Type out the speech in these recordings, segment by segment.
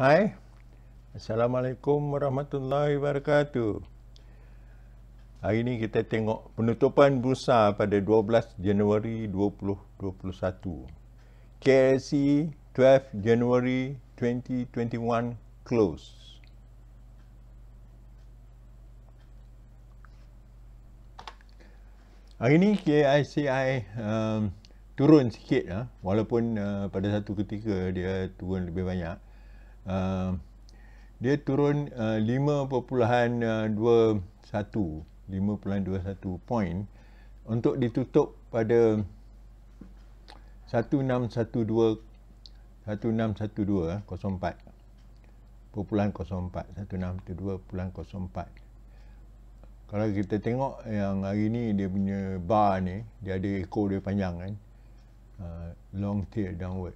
Hai. Assalamualaikum warahmatullahi wabarakatuh. Hari ini kita tengok penutupan bursa pada 12 Januari 2021. KLC 12 Januari 2021 close. Hari ini KICI um, turun sikit ha? walaupun uh, pada satu ketika dia turun lebih banyak. Um, dia turun uh, 5.21 5.21 point untuk ditutup pada 1612 1612.04 kalau kita tengok yang hari ni dia punya bar ni dia ada ekor dia panjang kan uh, long tail downward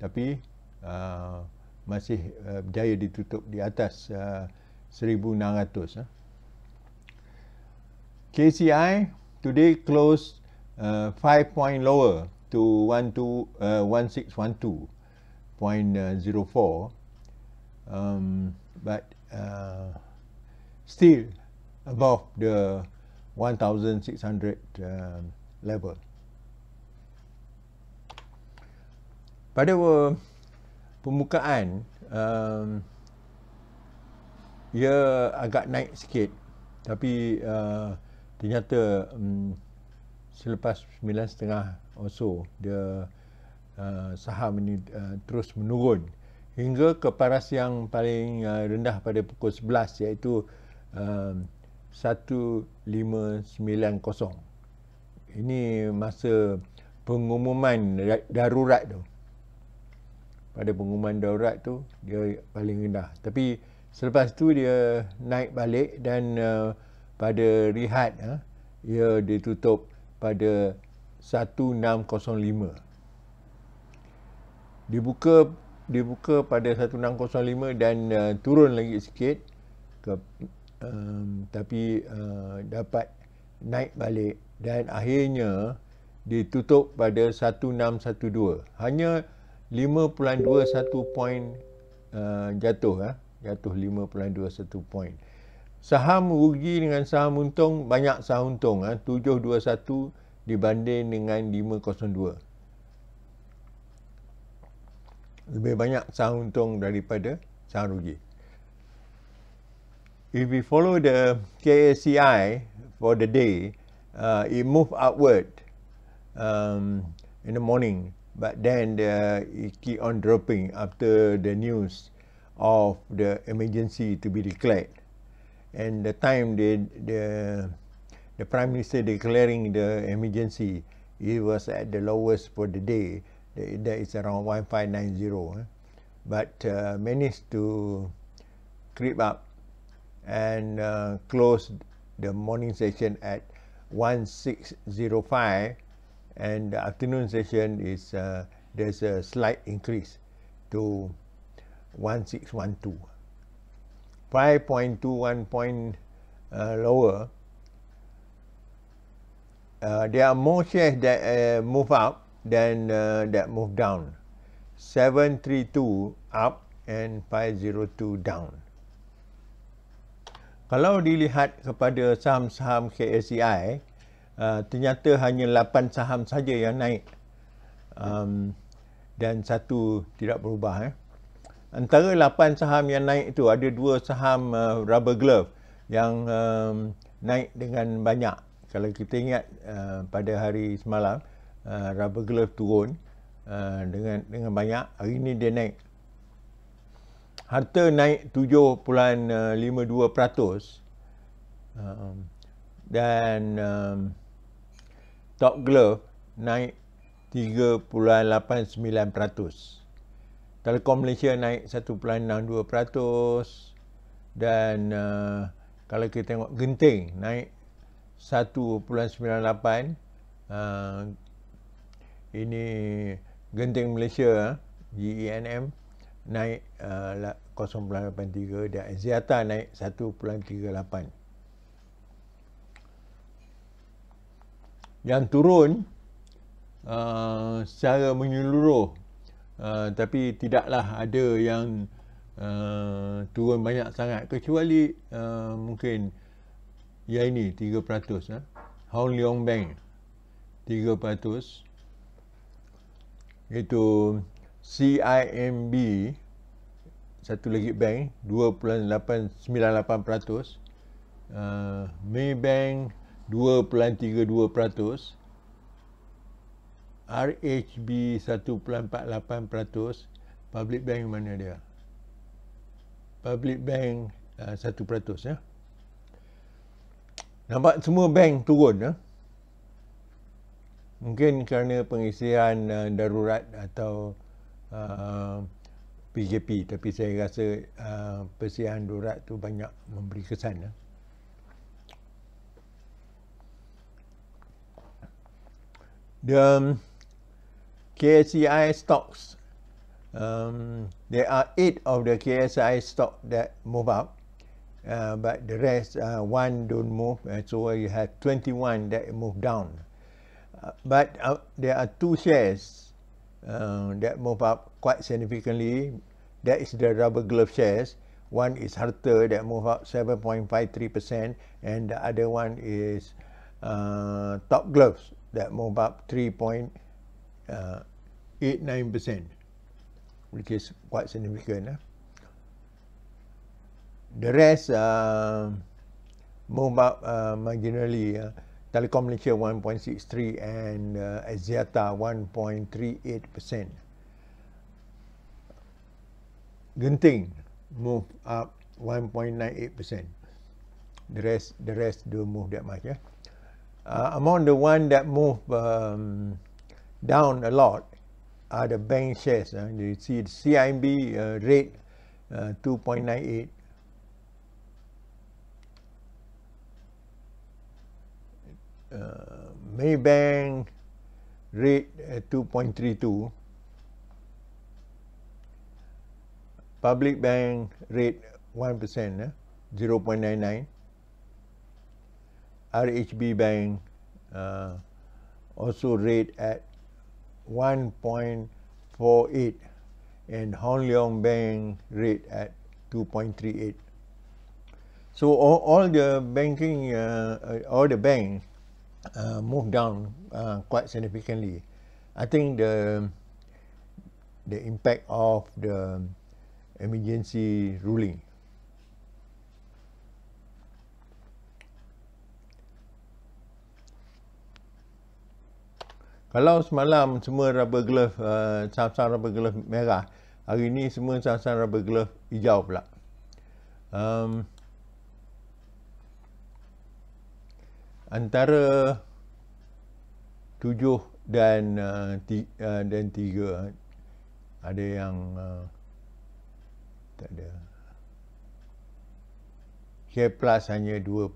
tapi Uh, masih uh, berjaya ditutup di atas uh, 1600 eh. KCI today close uh, 5 point lower to 12 uh, uh um but uh, still above the 1600 um, uh, level. Pada pembukaan um, ia agak naik sikit tapi uh, ternyata um, selepas 9 setengah also dia uh, saham ini uh, terus menurun hingga ke paras yang paling uh, rendah pada pukul 11 iaitu uh, um, 1590 ini masa pengumuman darurat tu pada pengumuman darurat tu dia paling rendah tapi selepas tu dia naik balik dan uh, pada rehat uh, ia ditutup pada 1605 dibuka dibuka pada 1605 dan uh, turun lagi sikit ke um, tapi uh, dapat naik balik dan akhirnya ditutup pada 1612 hanya 5.21 point uh, jatuh ya. Eh? Jatuh 5.21 point. Saham rugi dengan saham untung, banyak saham untung ah eh? 7.21 dibanding dengan 5.02. Lebih banyak saham untung daripada saham rugi. If we follow the KSCI for the day, uh, it move upward um, in the morning but then the, it keep on dropping after the news of the emergency to be declared. And the time the, the, the Prime Minister declaring the emergency, it was at the lowest for the day, that is around 1590. Eh? But uh, managed to creep up and uh, close the morning session at 1605 and the afternoon session is uh, there's a slight increase to 1612 5.21 point uh, lower uh, there are more shares that uh, move up than uh, that move down 732 up and 502 down kalau dilihat kepada saham-saham KSEI. -saham uh, ternyata hanya 8 saham saja yang naik um, dan satu tidak berubah eh. antara 8 saham yang naik itu ada dua saham uh, rubber glove yang um, naik dengan banyak kalau kita ingat uh, pada hari semalam uh, rubber glove turun uh, dengan dengan banyak hari ini dia naik harta naik 7.52% um, dan um, Top Glove naik 3.89%. Telekom Malaysia naik 1.62% dan uh, kalau kita tengok Genting naik 1.98 uh, ini Genting Malaysia uh, GENM naik uh, 0.83 dan Ziata naik 1.38 yang turun uh, secara menyeluruh uh, tapi tidaklah ada yang uh, turun banyak sangat kecuali uh, mungkin ya ini 3% uh, ha? Hong Leong Bank 3% itu CIMB satu lagi bank 2.898% uh, Maybank 2.8% 2.32%, RHB 1.48%, public bank mana dia? Public bank uh, 1%. Ya. Nampak semua bank turun. Ya. Mungkin kerana pengisian uh, darurat atau uh, PJP. Tapi saya rasa uh, pengisian darurat tu banyak memberi kesan. Ya. the um, KSEI stocks, um, there are eight of the KSEI stock that move up, uh, but the rest, uh, one don't move, and so you have 21 that move down. Uh, but uh, there are two shares uh, that move up quite significantly. That is the rubber glove shares. One is Harta that move up 7.53%, and the other one is uh, Top Gloves that move up 3.89%, uh, which is quite significant. Eh? The rest uh, um, move up uh, marginally. Uh, Telecom Malaysia 1.63 and uh, Asiata 1.38%. Genting move up 1.98%. The rest, the rest do move that much. Yeah? Uh, among the one that move um, down a lot are the bank shares. Uh, you see the CIMB uh, rate uh, 2.98. Uh, Maybank rate at 2.32 public bank rate 1% eh? 0.99 RHB Bank uh, also rate at 1.48 and Hong Leong Bank rate at 2.38. So all, all the banking, uh, uh all the banks uh, moved down uh, quite significantly. I think the the impact of the emergency ruling. Kalau semalam semua rubber glove uh, sasar rubber glove merah, hari ini semua sasar rubber glove hijau pula. Um, antara tujuh dan uh, ti, uh, dan tiga ada yang uh, tak ada. K plus hanya 2.5.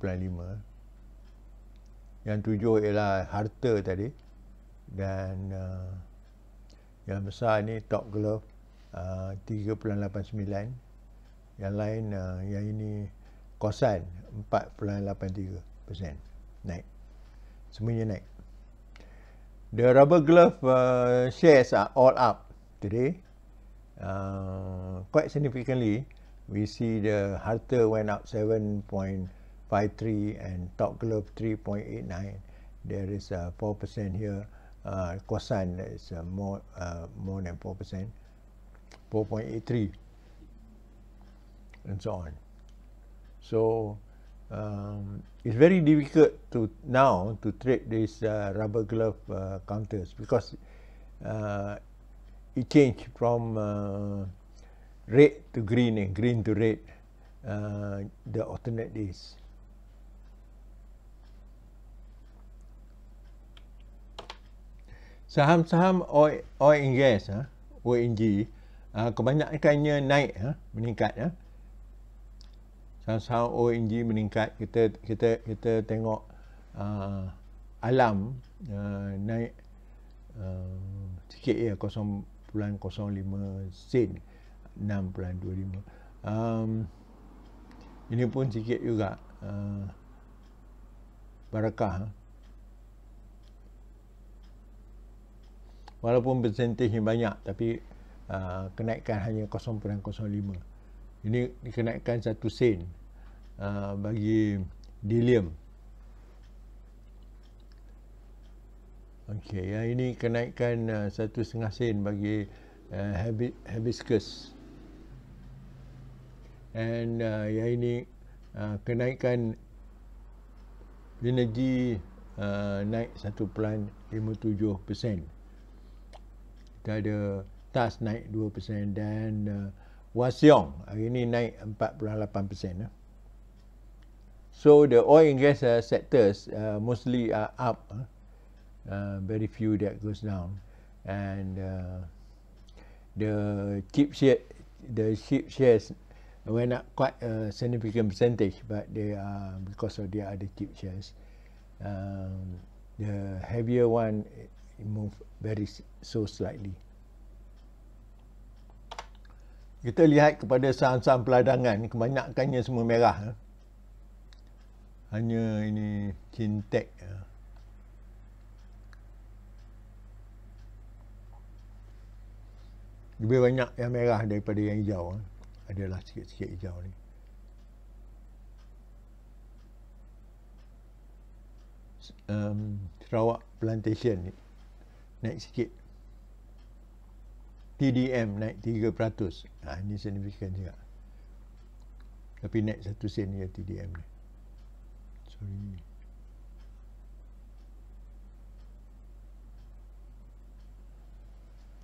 Yang tujuh ialah harta tadi dan uh, yang besar ni top glove eh, uh, 3.89 yang lain uh, yang ini kosan 4.83% naik semuanya naik the rubber glove uh, shares are all up today uh, quite significantly we see the harta went up 7.53 and top glove 3.89 there is a 4% here Kosan, uh, kuasaan is uh, more uh, more than 4%, 4.83 and so on. So um, it's very difficult to now to trade this uh, rubber glove uh, counters because uh, it change from uh, red to green and green to red uh, the alternate days. saham-saham oil, oil and gas ha, ONG ha, kebanyakannya naik ha, meningkat ha. saham-saham ONG meningkat kita kita kita tengok ha, alam ha, naik uh, sikit ya 0.05 sen 6.25 um, ini pun sikit juga uh, barakah ha. walaupun percentage banyak tapi uh, kenaikan hanya 0.05 ini dikenaikan 1 sen uh, bagi dilium Okey, ya ini kenaikan uh, satu uh, setengah sen bagi uh, hibiscus. And uh, ya ini uh, kenaikan energi uh, naik satu pelan lima tujuh persen kita ada TAS naik 2% dan uh, Wasiong hari ini naik 4.8%. Eh. So the oil and gas uh, sectors uh, mostly are up. Eh. Uh, very few that goes down. And uh, the cheap share, the cheap shares went up quite a significant percentage, but they are because of the other cheap shares. Um, the heavier one it move very so slightly. Kita lihat kepada saham-saham peladangan, kebanyakannya semua merah. Eh. Hanya ini cintek. Eh. Ha. Lebih banyak yang merah daripada yang hijau. Eh. Adalah sikit-sikit hijau ni. Um, Sarawak Plantation ni naik sikit. TDM naik 3%. Ha, ah, ini signifikan juga. Tapi naik 1 sen ya TDM ni. Sorry.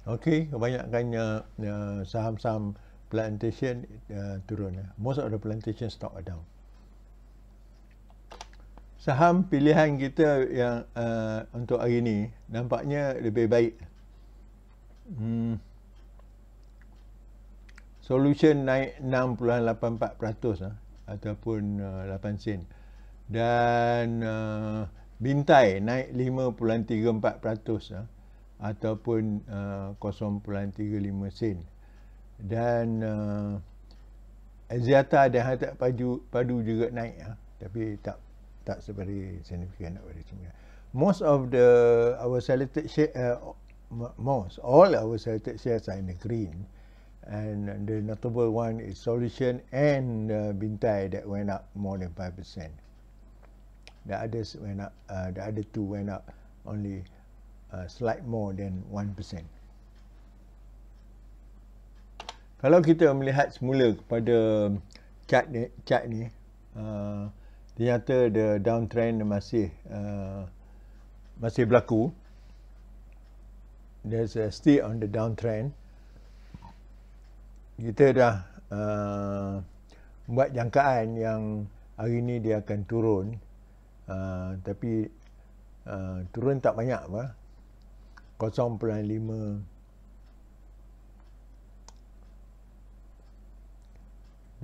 Okey, kebanyakannya ya, saham-saham uh, plantation uh, turun. Uh. Most of the plantation stock are down saham pilihan kita yang uh, untuk hari ini nampaknya lebih baik. Hmm. Solution naik 6.84% ah, ataupun uh, 8 sen. Dan uh, Bintai naik 5.34% ah, ataupun uh, 0.35 sen. Dan uh, Aziata dan Hatak Padu, Padu juga naik. Ah, tapi tak tak very signifikan not very significant most of the our selected share uh, most all our selected shares are in the green and the notable one is solution and uh, bintai that went up more than 5% the others went up uh, the other two went up only uh, slight more than 1% Kalau kita melihat semula kepada chart ni, chart ni uh, ternyata the downtrend masih uh, masih berlaku there's a still on the downtrend kita dah uh, buat jangkaan yang hari ni dia akan turun uh, tapi uh, turun tak banyak bah. 0.5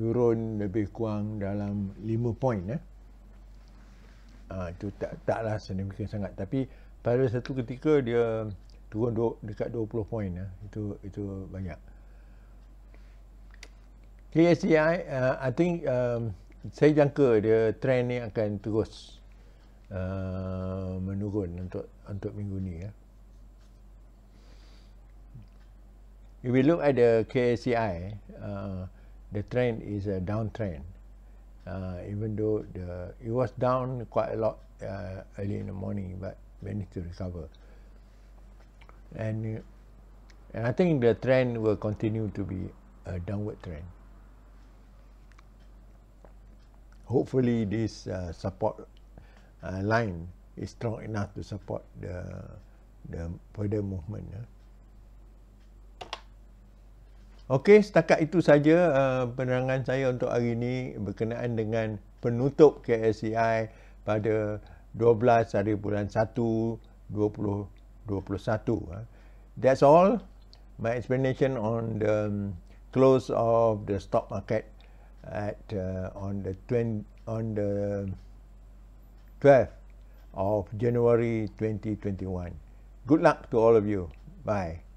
turun lebih kurang dalam 5 point eh uh, itu tak taklah sedemikian sangat tapi pada satu ketika dia turun do, dekat 20 poin ya. itu itu banyak KSCI uh, ah, I think um, saya jangka dia trend ni akan terus uh, menurun untuk untuk minggu ni ya. If we look at the KSCI, uh, the trend is a downtrend uh, even though the it was down quite a lot uh, early in the morning, but managed to recover. And uh, and I think the trend will continue to be a downward trend. Hopefully, this uh, support uh, line is strong enough to support the the further movement. Uh. Okey, setakat itu saja uh, penerangan saya untuk hari ini berkenaan dengan penutup KSCI pada 12 hari bulan 1 2021. That's all my explanation on the um, close of the stock market at uh, on the 20, on the 12 of January 2021. Good luck to all of you. Bye.